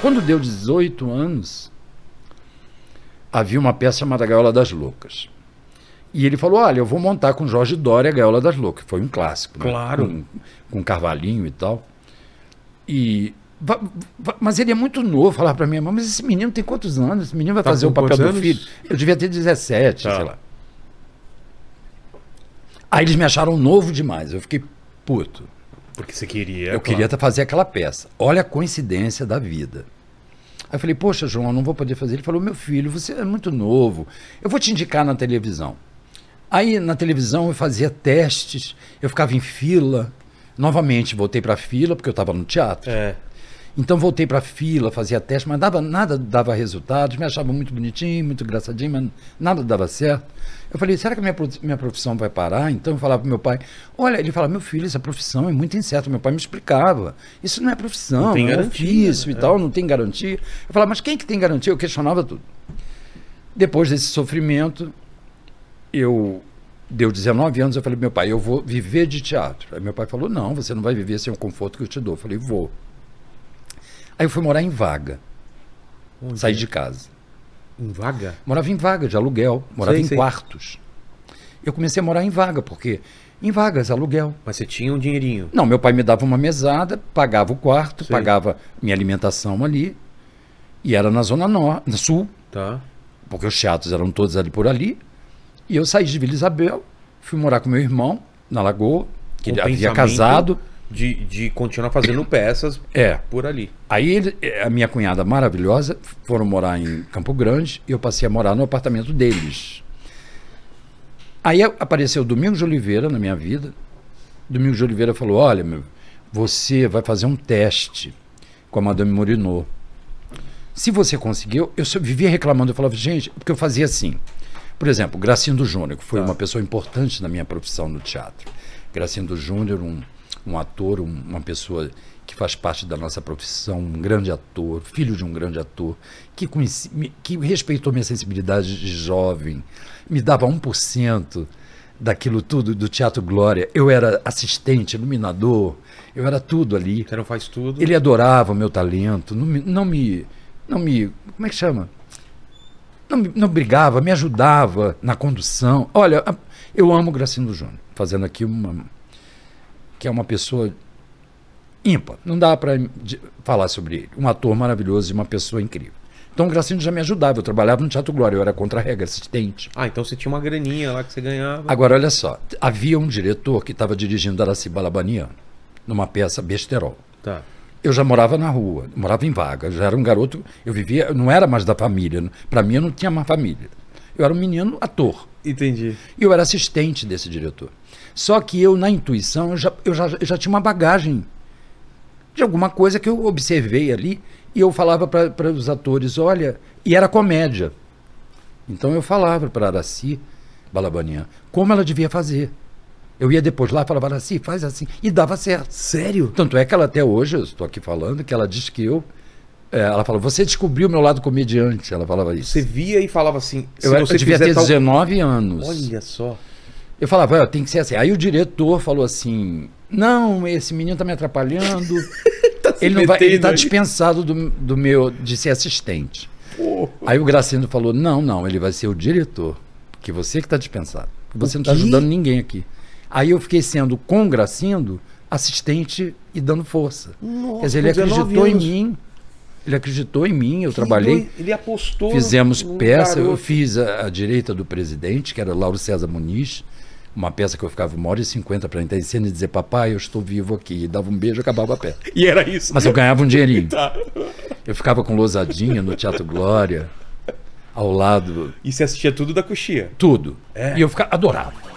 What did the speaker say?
Quando deu 18 anos, havia uma peça chamada Gaiola das Loucas. E ele falou: Olha, eu vou montar com Jorge Dória a Gaiola das Loucas. Foi um clássico. Né? Claro. Né? Com, com Carvalhinho e tal. E. Mas ele é muito novo, falar para minha mãe, mas esse menino tem quantos anos? Esse menino vai tá fazer o papel do filho. Eu devia ter 17, tá. sei lá. Aí eles me acharam novo demais, eu fiquei puto. Porque você queria. Eu claro. queria fazer aquela peça. Olha a coincidência da vida. Aí eu falei, poxa, João, não vou poder fazer. Ele falou, meu filho, você é muito novo. Eu vou te indicar na televisão. Aí na televisão eu fazia testes, eu ficava em fila. Novamente voltei para a fila porque eu estava no teatro. É. Então voltei para a fila, fazia teste, mas dava, nada dava resultados, me achava muito bonitinho, muito engraçadinho, mas nada dava certo. Eu falei, será que a minha, minha profissão vai parar? Então eu falava para meu pai, olha, ele falava, meu filho, essa profissão é muito incerta. Meu pai me explicava, isso não é profissão, não tem é garantia, ofício né? e tal, não tem garantia. Eu falava, mas quem que tem garantia? Eu questionava tudo. Depois desse sofrimento, eu deu 19 anos, eu falei, meu pai, eu vou viver de teatro. Aí meu pai falou, não, você não vai viver sem o conforto que eu te dou. Eu falei, vou. Aí eu fui morar em vaga. Onde? Saí de casa. Em vaga? Morava em vaga, de aluguel. Morava sei, em sei. quartos. Eu comecei a morar em vaga, porque em vagas, aluguel. Mas você tinha um dinheirinho? Não, meu pai me dava uma mesada, pagava o quarto, sei. pagava minha alimentação ali. E era na Zona no, na Sul. Tá. Porque os teatros eram todos ali por ali. E eu saí de Vila Isabel, fui morar com meu irmão na Lagoa, que havia casado de, de continuar fazendo peças é. por ali. Aí ele, a minha cunhada maravilhosa foram morar em Campo Grande e eu passei a morar no apartamento deles. Aí apareceu Domingos de Oliveira na minha vida. Domingos de Oliveira falou: Olha, meu, você vai fazer um teste com a Madame Morinot. Se você conseguiu, eu vivia reclamando, eu falava, gente, porque eu fazia assim. Por exemplo, Gracindo Júnior, que foi tá. uma pessoa importante na minha profissão no teatro. Gracindo Júnior, um, um ator, uma pessoa que faz parte da nossa profissão, um grande ator, filho de um grande ator, que, conheci, que respeitou minha sensibilidade de jovem, me dava 1% daquilo tudo, do Teatro Glória. Eu era assistente, iluminador, eu era tudo ali. Você não faz tudo? Ele adorava o meu talento, não me. Não me, não me como é que chama? Não, não brigava, me ajudava na condução. Olha, eu amo Gracino Júnior, fazendo aqui uma que é uma pessoa ímpar. Não dá para falar sobre ele. Um ator maravilhoso e uma pessoa incrível. Então o Gracinho já me ajudava. Eu trabalhava no Teatro Glória, eu era contra-regra, assistente. Ah, então você tinha uma graninha lá que você ganhava. Agora, olha só. Havia um diretor que estava dirigindo Araci Balabanian numa peça Besterol. Tá. Eu já morava na rua, morava em vaga, já era um garoto, eu vivia, não era mais da família, para mim eu não tinha mais família. Eu era um menino ator. Entendi. E eu era assistente desse diretor. Só que eu, na intuição, eu já, eu já, eu já tinha uma bagagem de alguma coisa que eu observei ali e eu falava para os atores, olha, e era comédia. Então eu falava para Araci Balabanian como ela devia fazer. Eu ia depois lá e falava, Araci, faz assim. E dava certo. Sério? Tanto é que ela até hoje, eu estou aqui falando, que ela diz que eu é, ela falou, você descobriu o meu lado comediante. Ela falava isso. Você via e falava assim. eu, eu devia ter tal... 19 anos. Olha só. Eu falava, tem que ser assim. Aí o diretor falou assim: não, esse menino tá me atrapalhando. tá ele, não vai, ele tá dispensado do, do meu, de ser assistente. Porra. Aí o Gracindo falou: não, não, ele vai ser o diretor. que você que tá dispensado. Você não tá ajudando ninguém aqui. Aí eu fiquei sendo com o Gracindo assistente e dando força. Nossa, Quer dizer, ele acreditou anos. em mim. Ele acreditou em mim, eu que trabalhei. Doido. Ele apostou. Fizemos peça, garoto. eu fiz a, a, direita do presidente, que era Lauro César Muniz, uma peça que eu ficava uma hora e cinquenta para entrar em cena e dizer, papai, eu estou vivo aqui. E dava um beijo e acabava a peça. e era isso. Mas eu ganhava um dinheirinho. tá. Eu ficava com lousadinha no Teatro Glória, ao lado. E você assistia tudo da coxia? Tudo. É. E eu ficava, adorava.